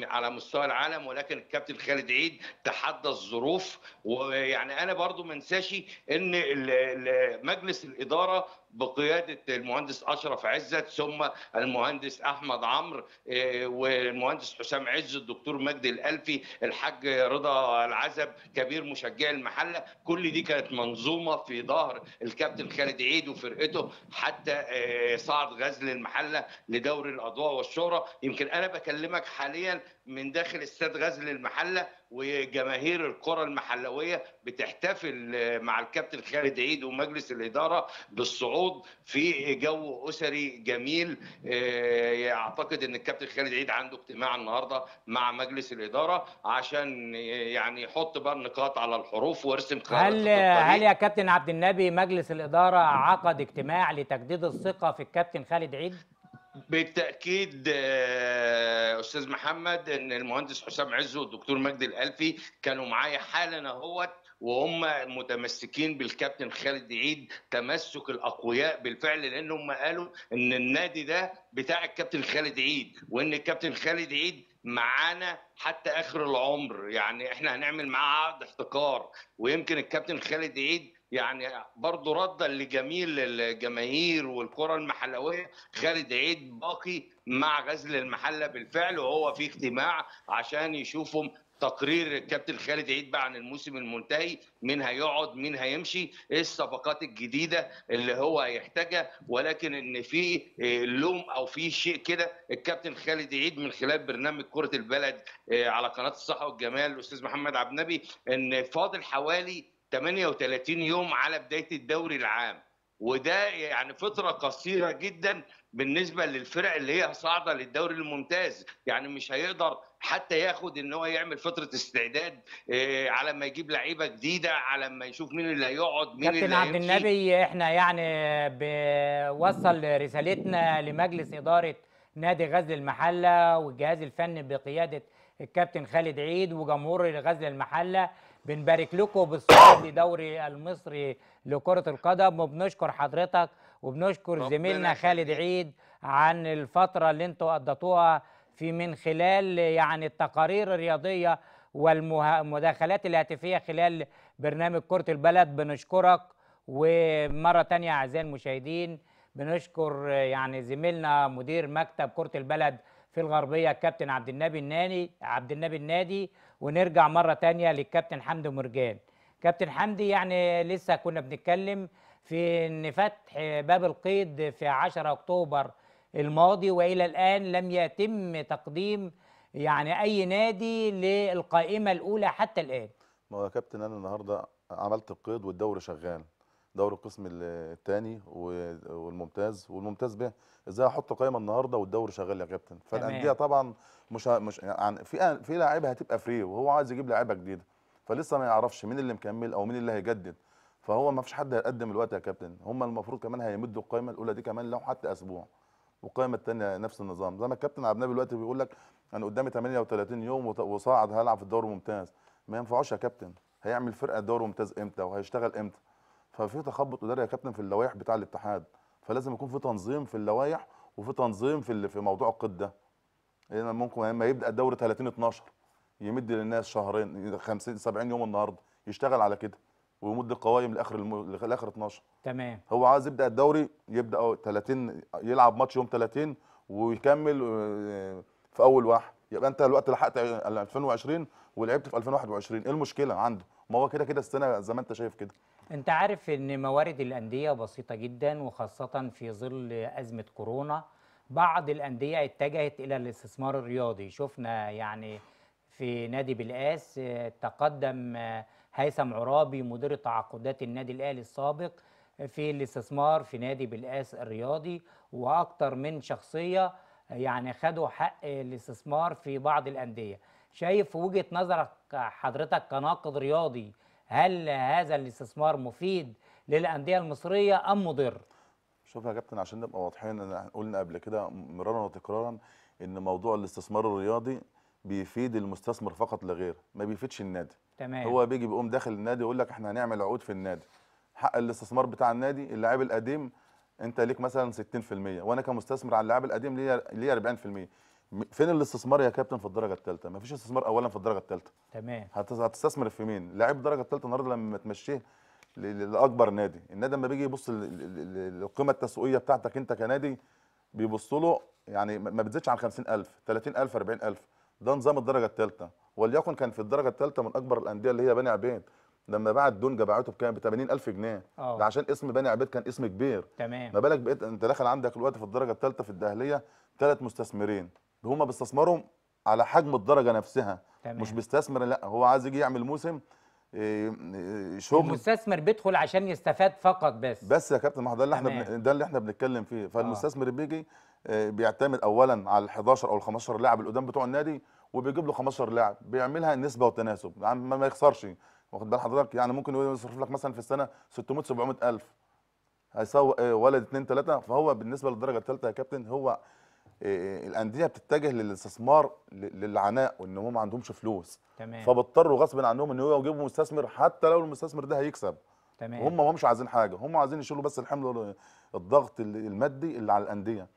على مستوى العالم ولكن الكابتن خالد عيد تحدى الظروف ويعني انا برضو ما انساش ان مجلس الاداره بقياده المهندس اشرف عزت ثم المهندس احمد عمرو آه، والمهندس حسام عز الدكتور مجدي الالفي الحاج رضا العزب كبير مشجعي المحله كل دي كانت منظومه في ظهر الكابتن خالد عيد وفرقته حتى صعد آه، غزل المحله لدوري الاضواء والشهره يمكن انا بكلمك حاليا من داخل استاد غزل المحله وجماهير الكرة المحلوية بتحتفل مع الكابتن خالد عيد ومجلس الإدارة بالصعود في جو أسري جميل آه، أعتقد أن الكابتن خالد عيد عنده اجتماع النهاردة مع مجلس الإدارة عشان يعني يحط بقى النقاط على الحروف ويرسم هل هل يا كابتن عبد النبي مجلس الإدارة عقد اجتماع لتجديد الثقة في الكابتن خالد عيد؟ بالتاكيد آه، استاذ محمد ان المهندس حسام عزو والدكتور مجدي الالفي كانوا معايا حالا اهوت وهم متمسكين بالكابتن خالد عيد تمسك الاقوياء بالفعل لان هم قالوا ان النادي ده بتاع الكابتن خالد عيد وان الكابتن خالد عيد معانا حتى اخر العمر يعني احنا هنعمل معاه عقد احتكار ويمكن الكابتن خالد عيد يعني برضه ردا لجميل الجماهير والكره المحلويه خالد عيد باقي مع غزل المحله بالفعل وهو في اجتماع عشان يشوفهم تقرير الكابتن خالد عيد بقى عن الموسم المنتهي مين هيقعد مين هيمشي ايه الصفقات الجديده اللي هو هيحتاجها ولكن ان في لوم او في شيء كده الكابتن خالد عيد من خلال برنامج كره البلد آه، على قناه الصحه والجمال الاستاذ محمد عبد النبي ان فاضل حوالي 38 يوم على بدايه الدوري العام وده يعني فتره قصيره جدا بالنسبه للفرق اللي هي صاعده للدوري الممتاز يعني مش هيقدر حتى ياخد ان هو يعمل فتره استعداد آه، على ما يجيب لعيبه جديده على ما يشوف مين اللي هيقعد مين كابتن اللي عبد النبي احنا يعني بوصل رسالتنا لمجلس اداره نادي غزل المحله والجهاز الفني بقياده الكابتن خالد عيد وجمهور غزل المحله بنبارك لكم بالصعود لدوري المصري لكرة القدم وبنشكر حضرتك وبنشكر زميلنا خالد عيد عن الفترة اللي انتوا قضيتوها في من خلال يعني التقارير الرياضية والمداخلات الهاتفية خلال برنامج كرة البلد بنشكرك ومرة تانية أعزائي المشاهدين بنشكر يعني زميلنا مدير مكتب كرة البلد في الغربية الكابتن عبد النبي الناني عبد النبي النادي ونرجع مرة تانية للكابتن حمدي مرجان كابتن حمدي يعني لسه كنا بنتكلم في ان فتح باب القيد في 10 اكتوبر الماضي والى الان لم يتم تقديم يعني اي نادي للقائمه الاولى حتى الان ما هو يا كابتن انا النهارده عملت القيد والدوري شغال دوري القسم الثاني والممتاز والممتاز به ازاي احط قائمه النهارده والدوري شغال يا كابتن فالانديه طبعا مش مش يعني في في لاعيبه هتبقى فري وهو عايز يجيب لاعيبه جديده فلسه ما يعرفش مين اللي مكمل او مين اللي هيجدد فهو ما فيش حد هيقدم الوقت يا كابتن هم المفروض كمان هيمدوا القائمه الاولى دي كمان لو حتى اسبوع والقائمه الثانيه نفس النظام زي ما الكابتن عبد النبي دلوقتي بيقول لك انا قدامي 38 يوم وصاعد هلعب في الدوري الممتاز ما ينفعوش يا كابتن هيعمل فرقه دوري ممتاز امتى وهيشتغل امتى ففي تخبط اداري يا كابتن في اللوائح بتاع الاتحاد فلازم يكون في تنظيم في اللوائح وفي تنظيم في في موضوع القيد ده يعني ممكن لما يبدا الدوري 30 12 يمد للناس شهرين 50 70 يوم النهارده يشتغل على كده ويمد القوائم لاخر الم... لاخر 12 تمام هو عايز يبدا الدوري يبدا 30 يلعب ماتش يوم 30 ويكمل آه، في اول واحد يبقى انت الوقت لحقت 2020 ولعبت في 2021 ايه المشكله عنده ما هو كده كده السنه زي ما انت شايف كده انت عارف ان موارد الانديه بسيطه جدا وخاصه في ظل ازمه كورونا بعض الانديه اتجهت الى الاستثمار الرياضي شفنا يعني في نادي بلقاس آه، تقدم آه، هيثم عرابي مدير تعاقدات النادي الاهلي السابق في الاستثمار في نادي بلقاس الرياضي واكتر من شخصيه آه، يعني خدوا حق الاستثمار في بعض الانديه شايف وجهه نظرك حضرتك كناقد رياضي هل هذا الاستثمار مفيد للأندية المصرية أم مضر؟ شوف يا كابتن عشان نبقى واضحين احنا قلنا قبل كده مرارا وتكرارا ان موضوع الاستثمار الرياضي بيفيد المستثمر فقط لا غير ما بيفيدش النادي تمام هو بيجي بيقوم داخل النادي يقول لك احنا هنعمل عقود في النادي حق الاستثمار بتاع النادي اللاعب القديم انت ليك مثلا 60% وانا كمستثمر على اللاعب القديم ليا ليا 40% فين الاستثمار يا كابتن في الدرجه الثالثه مفيش استثمار اولا في الدرجه الثالثه تمام هتستثمر في مين لاعب الدرجه الثالثه النهارده لما تمشيه لاكبر نادي النادي لما بيجي يبص للقيمه التسويقيه بتاعتك انت كنادي بيبص له يعني ما بتزيدش عن 50000 30000 40000 ده نظام الدرجه الثالثه وليكن كان في الدرجه الثالثه من اكبر الانديه اللي هي بني عبيد لما بعت دونجا باعته بكام ب 80000 جنيه أوه. ده عشان اسم بني عبيد كان اسم كبير تمام ما بالك بقيت انت داخل عندك الوقت في الدرجه الثالثه في الدهليه ثلاث مستثمرين هم بيستثمروا على حجم الدرجه نفسها تمام. مش بيستثمر لا هو عايز يجي يعمل موسم آه، آه، شغل المستثمر بيدخل عشان يستفاد فقط بس بس يا كابتن ما هو ده اللي احنا بن... ده اللي احنا بنتكلم فيه فالمستثمر آه. بيجي آه، بيعتمد اولا على ال 11 او ال 15 لاعب القدام بتوع النادي وبيجيب له 15 لاعب بيعملها نسبه وتناسب يعني ما يخسرش واخد بال حضرتك يعني ممكن يصرف لك مثلا في السنه 600 700 الف هيساوي ولد 2 3 فهو بالنسبه للدرجه الثالثه يا كابتن هو الانديه بتتجه للاستثمار للعناء وان هم ما عندهمش فلوس تمام فبضطروا غصب عنهم ان هو يجيبوا مستثمر حتى لو المستثمر ده هيكسب تمام هم ما همش عايزين حاجه هم عايزين يشيلوا بس الحمل الضغط المادي اللي على الانديه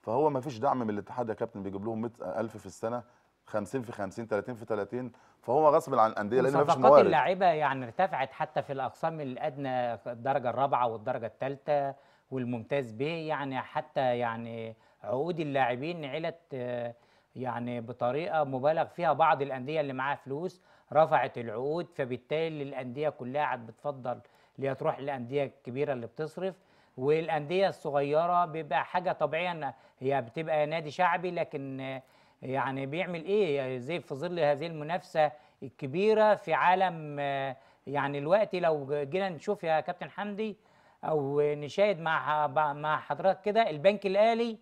فهو ما فيش دعم من الاتحاد يا كابتن بيجيب لهم 100000 في السنه 50 في 50 30 في 30 فهو غصب عن الانديه لان مفيش موارد صفقات اللاعيبه يعني ارتفعت حتى في الاقسام الادنى الدرجه الرابعه والدرجه الثالثه والممتاز به يعني حتى يعني عقود اللاعبين نعلت آه، يعني بطريقه مبالغ فيها بعض الانديه اللي معاها فلوس رفعت العقود فبالتالي الانديه كلها عاد بتفضل اللي تروح للانديه الكبيره اللي بتصرف والانديه الصغيره بيبقى حاجه طبيعيه هي بتبقى نادي شعبي لكن آه، يعني بيعمل ايه زي في ظل هذه المنافسه الكبيره في عالم آه، يعني الوقت لو جينا نشوف يا كابتن حمدي او نشاهد مع مع حضرتك كده البنك الاهلي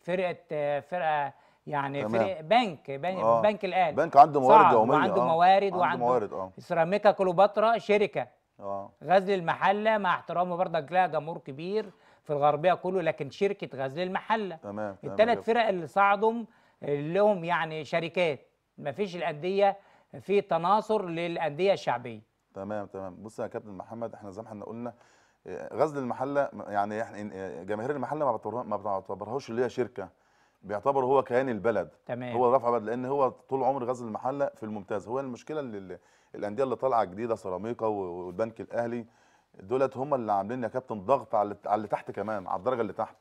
فرقه فرقه يعني تمام. فريق بنك بنك, آه. بنك الاهلي بنك عنده موارد يوميه وعنده آه. موارد وعنده موارد اه سيراميكا كليوباترا شركه اه غزل المحله مع احترامي برضك لها جمهور كبير في الغربيه كله لكن شركه غزل المحله تمام الثلاث فرق اللي صعدوا لهم يعني شركات ما فيش الانديه في تناصر للانديه الشعبيه تمام تمام بص يا كابتن محمد احنا زي ما احنا قلنا غزل المحله يعني احنا جماهير المحله ما ما بتعتبرهاش اللي هي شركه بيعتبر هو كيان البلد تمام. هو رفع بلد لان هو طول عمر غزل المحله في الممتاز هو المشكله اللي الانديه اللي طالعه جديده سيراميكا والبنك الاهلي دولت هم اللي عاملين يا كابتن ضغط على اللي تحت كمان على الدرجه اللي تحت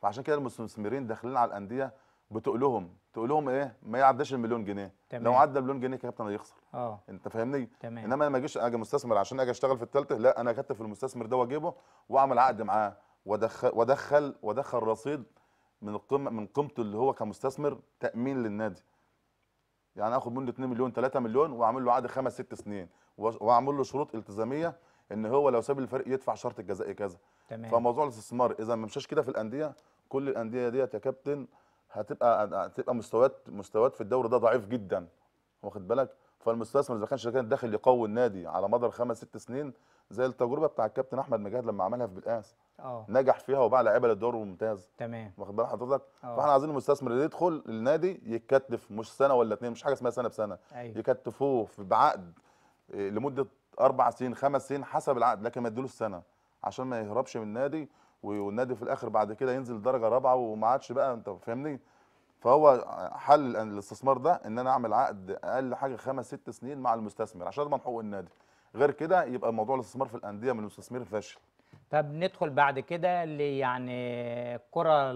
فعشان كده المستثمرين داخلين على الانديه بتقولهم تقول لهم ايه ما يعداش المليون جنيه تمام. لو عدى المليون جنيه كابتن هيخسر اه انت فاهمني تمام. انما انا ما اجيش اجي مستثمر عشان اجي اشتغل في الثالثه لا انا اكتف المستثمر ده واجيبه واعمل عقد معاه وادخل وادخل وادخل رصيد من القيمه من قيمته اللي هو كمستثمر تامين للنادي يعني اخد منه 2 مليون 3 مليون واعمل له عقد خمس ست سنين واعمل له شروط التزاميه ان هو لو ساب الفريق يدفع شرط الجزائي كذا تمام فموضوع الاستثمار اذا ما مشاش كده في الانديه كل الانديه ديت يا كابتن هتبقى هتبقى مستويات مستويات في الدوري ده ضعيف جدا واخد بالك فالمستثمر اذا كان كان داخل يقوي النادي على مدار خمس ست سنين زي التجربه بتاع الكابتن احمد مجاهد لما عملها في بالاس اه نجح فيها وباع لعيبه للدور الممتاز تمام واخد بال حضرتك آه. فاحنا عايزين المستثمر اللي يدخل النادي يتكتف مش سنه ولا اثنين مش حاجه اسمها سنه بسنه أيوه. يكتفوه بعقد آه، لمده اربع سنين خمس سنين حسب العقد لكن ما يديلوش سنه عشان ما يهربش من النادي والنادي في الاخر بعد كده ينزل درجه رابعه وما عادش بقى انت فاهمني فهو حل الاستثمار ده ان انا اعمل عقد اقل حاجه خمس ست سنين مع المستثمر عشان اضمن حقوق النادي غير كده يبقى موضوع الاستثمار في الانديه من المستثمر فاشل طب ندخل بعد كده ليعني الكره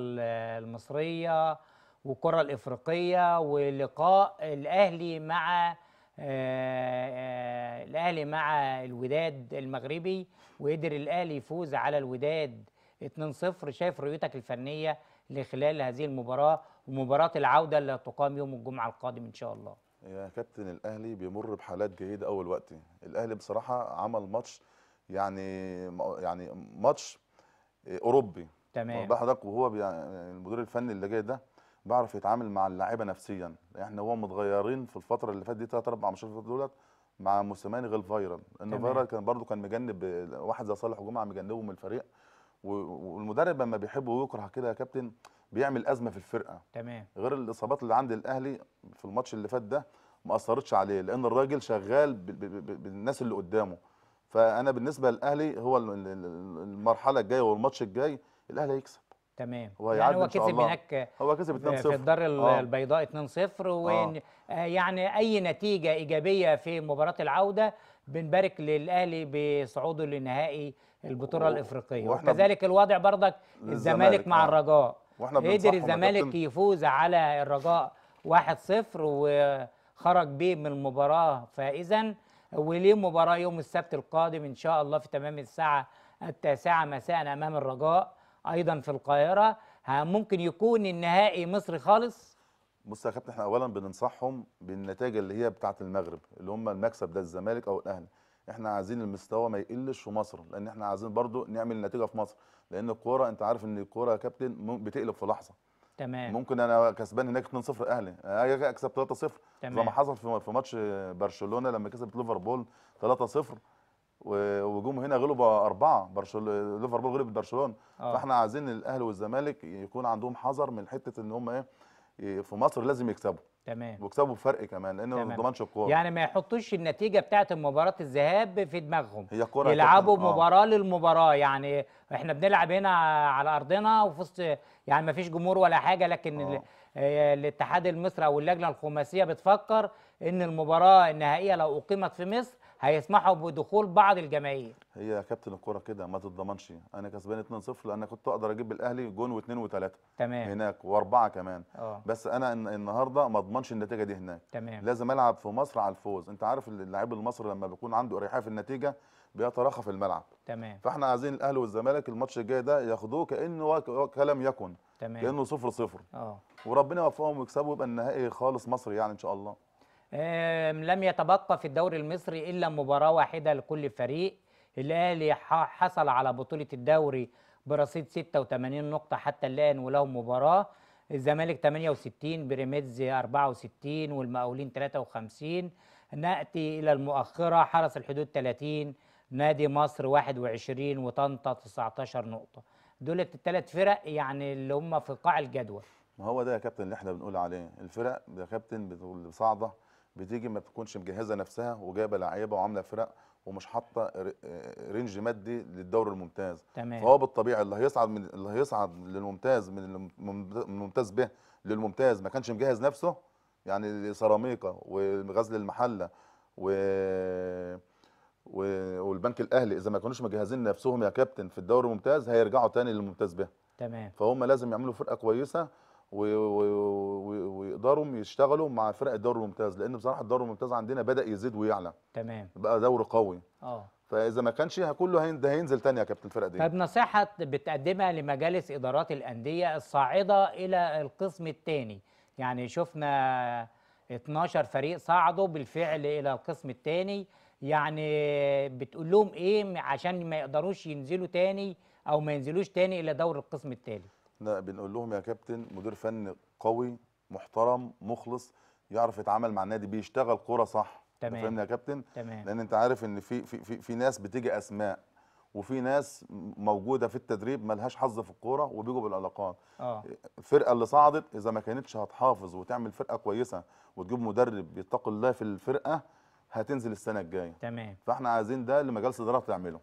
المصريه والكره الافريقيه ولقاء الاهلي مع آآ آه، آآ آه، الاهلي مع الوداد المغربي وقدر الاهلي يفوز على الوداد 2-0 شايف رؤيتك الفنيه لخلال هذه المباراه ومباراه العوده اللي هتقام يوم الجمعه القادم ان شاء الله يا كابتن الاهلي بيمر بحالات جيده اول وقت الاهلي بصراحه عمل ماتش يعني يعني ماتش اوروبي تمام حضرتك وهو المدير الفني اللي جاي ده بيعرف يتعامل مع اللعيبه نفسيا احنا هو متغيرين في الفتره اللي فاتت دي ثلاث اربع ماتشات دولت مع موسيماني غير فايرال ان فايرال كان برده كان مجنب واحد زي صالح جمعه مجنبه من الفريق والمدرب لما بيحب ويكره كده يا كابتن بيعمل ازمه في الفرقه تمام غير الاصابات اللي عند الاهلي في الماتش اللي فات ده ما اثرتش عليه لان الراجل شغال بالناس اللي قدامه فانا بالنسبه للاهلي هو المرحله الجايه والماتش الجاي الاهلي هيكسب تمام هو يعني هو كسب هناك هو كسب 2-0 في الدار آه. البيضاء 2-0 ويعني آه. اي نتيجه ايجابيه في مباراه العوده بنبارك للاهلي بصعوده لنهائي البطوله الافريقيه وكذلك الوضع برضك الزمالك مع آه. الرجاء قدر الزمالك يفوز على الرجاء 1-0 وخرج بيه من المباراه فائزا وليه مباراه يوم السبت القادم ان شاء الله في تمام الساعه التاسعه مساء امام الرجاء ايضا في القاهره ممكن يكون النهائي مصري خالص بص يا كابتن احنا اولا بننصحهم بالنتائج اللي هي بتاعه المغرب اللي هم المكسب ده الزمالك او الاهلي احنا عايزين المستوى ما يقلش في مصر لان احنا عايزين برضو نعمل نتيجه في مصر لان الكوره انت عارف ان الكوره يا كابتن بتقلب في لحظه تمام ممكن انا كسبان هناك 2-0 اهلي اجي اكسب 3-0 زي ما حصل في ماتش برشلونه لما كسبت ليفربول 3-0 وجم هنا غلبوا اربعه برشلونه ليفربول غلب برشلونه آه. فاحنا عايزين الاهلي والزمالك يكون عندهم حذر من حته ان هم ايه في مصر لازم يكسبوا تمام ويكسبوا بفرق كمان لانه ما ضمنش الكوره يعني ما يحطوش النتيجه بتاعه مباراه الذهاب في دماغهم هي كرة يلعبوا كرة. آه. مباراه آه. للمباراه يعني احنا بنلعب هنا على ارضنا وفي وسط يعني ما فيش جمهور ولا حاجه لكن آه. آه، الاتحاد المصري او اللجنه الخماسيه بتفكر ان المباراه النهائيه لو اقيمت في مصر هيسمحوا بدخول بعض الجماهير هي يا كابتن الكوره كده ما تتضمنش انا كسبان 2-0 لان كنت اقدر اجيب الاهلي جون واثنين وثلاثه تمام هناك واربعه كمان أوه. بس انا النهارده ما اضمنش النتيجه دي هناك تمام لازم العب في مصر على الفوز انت عارف اللاعب المصري لما بيكون عنده اريحيه في النتيجه بيتراخى في الملعب تمام فاحنا عايزين الاهلي والزمالك الماتش الجاي ده ياخدوه كانه كلام يكن تمام كانه 0 0 اه وربنا يوفقهم ويكسبوا يبقى النهائي خالص مصري يعني ان شاء الله لم يتبقى في الدوري المصري إلا مباراة واحدة لكل فريق الأهلي حصل على بطولة الدوري برصيد 86 نقطة حتى الآن ولهم مباراة الزمالك 68 بيراميدز 64 والمقاولين 53 نأتي إلى المؤخرة حرس الحدود 30 نادي مصر 21 وطنطا 19 نقطة دولت الثلاث فرق يعني اللي هم في قاع الجدول ما هو ده يا كابتن اللي احنا بنقول عليه الفرق يا كابتن صاعده بتيجي ما بتكونش مجهزه نفسها وجايبه لعيبه وعامله فرق ومش حاطه آه، رينج مادي للدوري الممتاز تمام فهو بالطبيعي اللي هيصعد من اللي هيصعد للممتاز من الممتاز به للممتاز ما كانش مجهز نفسه يعني سيراميكا وغزل المحله و والبنك الاهلي اذا ما كانوش مجهزين نفسهم يا كابتن في الدوري الممتاز هيرجعوا تاني للممتاز به تمام فهم لازم يعملوا فرقه كويسه ويقدروا يشتغلوا مع فرق الدوري الممتاز لان بصراحه الدوري الممتاز عندنا بدا يزيد ويعلى تمام بقى دوري قوي اه فاذا ما كانش كله ده هينزل تاني يا كابتن الفرقه دي طب نصيحه بتقدمها لمجالس ادارات الانديه الصاعده الى القسم الثاني يعني شفنا 12 فريق صعدوا بالفعل الى القسم الثاني يعني بتقول لهم ايه عشان ما يقدروش ينزلوا تاني او ما ينزلوش تاني الى دور القسم الثالث احنا بنقول لهم يا كابتن مدير فني قوي محترم مخلص يعرف يتعامل مع النادي بيشتغل كوره صح تمام فاهمني يا كابتن تمام لان انت عارف ان في في في, في ناس بتيجي اسماء وفي ناس موجوده في التدريب ملهاش حظ في الكوره وبيجوا بالعلاقات آه. الفرقه اللي صعدت اذا ما كانتش هتحافظ وتعمل فرقه كويسه وتجيب مدرب يتقي الله في الفرقه هتنزل السنه الجايه تمام فاحنا عايزين ده اللي مجالس الاداره تعمله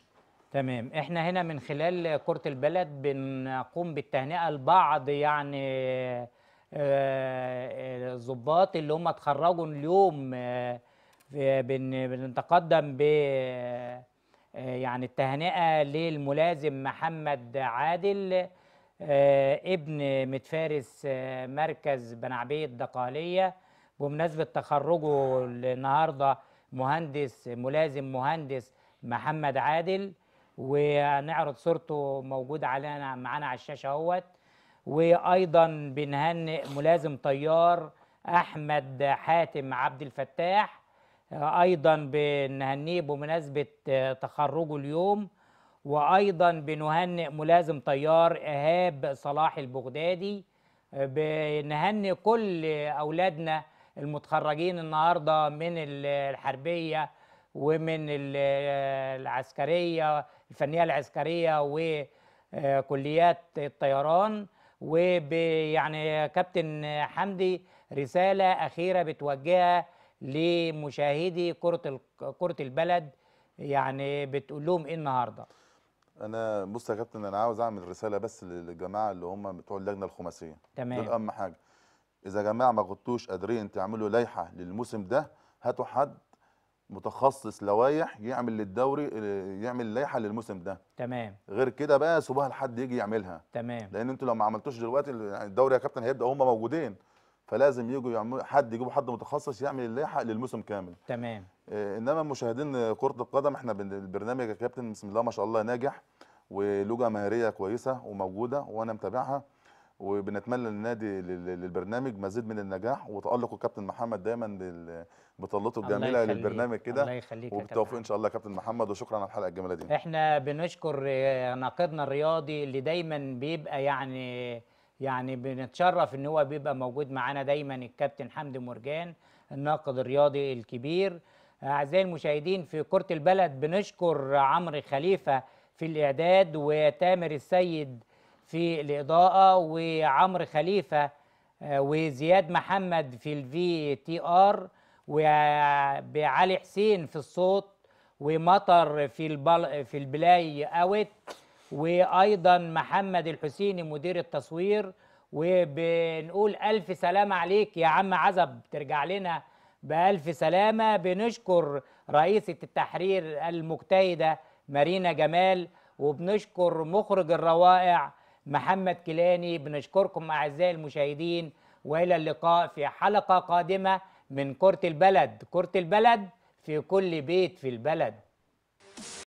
تمام احنا هنا من خلال كرة البلد بنقوم بالتهنئة لبعض يعني آه، آه، الظباط اللي هم اتخرجوا اليوم آه، بنتقدم ب يعني التهنئة للملازم محمد عادل ابن متفارس مركز عبيد دقالية بمناسبة تخرجه النهاردة مهندس ملازم مهندس محمد عادل وهنعرض صورته موجود علينا معانا على الشاشه اهوت وايضا بنهنئ ملازم طيار احمد حاتم عبد الفتاح ايضا بنهنيه بمناسبه تخرجه اليوم وايضا بنهنئ ملازم طيار ايهاب صلاح البغدادي بنهنئ كل اولادنا المتخرجين النهارده من الحربيه ومن العسكريه الفنيه العسكريه وكليات آه، الطيران ويعني كابتن حمدي رساله اخيره بتوجهها لمشاهدي كره كره البلد يعني بتقول لهم ايه النهارده؟ انا بص يا كابتن انا عاوز اعمل رساله بس للجماعه اللي هم بتوع اللجنه الخماسيه تمام دول اهم حاجه اذا يا جماعه ما كنتوش قادرين تعملوا لائحه للموسم ده هاتوا حد متخصص لوايح يعمل للدوري آه، يعمل لائحه للموسم ده تمام غير كده بقى سيبوها لحد يجي يعملها تمام لان انتوا لو ما عملتوش دلوقتي الدوري يا كابتن هيبدا هم موجودين فلازم يجوا يعملوا حد يجيبوا حد متخصص يعمل اللائحه للموسم كامل تمام آه انما مشاهدين كره القدم احنا البرنامج يا كابتن بسم الله ما شاء الله ناجح ولجوء مهاريه كويسه وموجوده وانا متابعها وبنتمنى للنادي للبرنامج مزيد من النجاح وتالق الكابتن محمد دايما بطلته الجميله للبرنامج كده الله يخليك وبالتوفيق ان شاء الله يا كابتن محمد وشكرا على الحلقه الجميله دي احنا بنشكر آه، ناقدنا الرياضي اللي دايما بيبقى يعني يعني بنتشرف ان هو بيبقى موجود معانا دايما الكابتن حمدي مرجان الناقد الرياضي الكبير اعزائي المشاهدين في كره البلد بنشكر عمرو خليفه في الاعداد وتامر السيد في الإضاءة وعمر خليفة آه، وزياد محمد في الفي تي ار وعلي حسين في الصوت ومطر في البل في البلاي اوت وايضا محمد الحسيني مدير التصوير وبنقول الف سلامه عليك يا عم عزب ترجع لنا بالف سلامه بنشكر رئيسه التحرير المجتهده مارينا جمال وبنشكر مخرج الروائع محمد كيلاني بنشكركم أعزائي المشاهدين وإلى اللقاء في حلقة قادمة من كرة البلد كرة البلد في كل بيت في البلد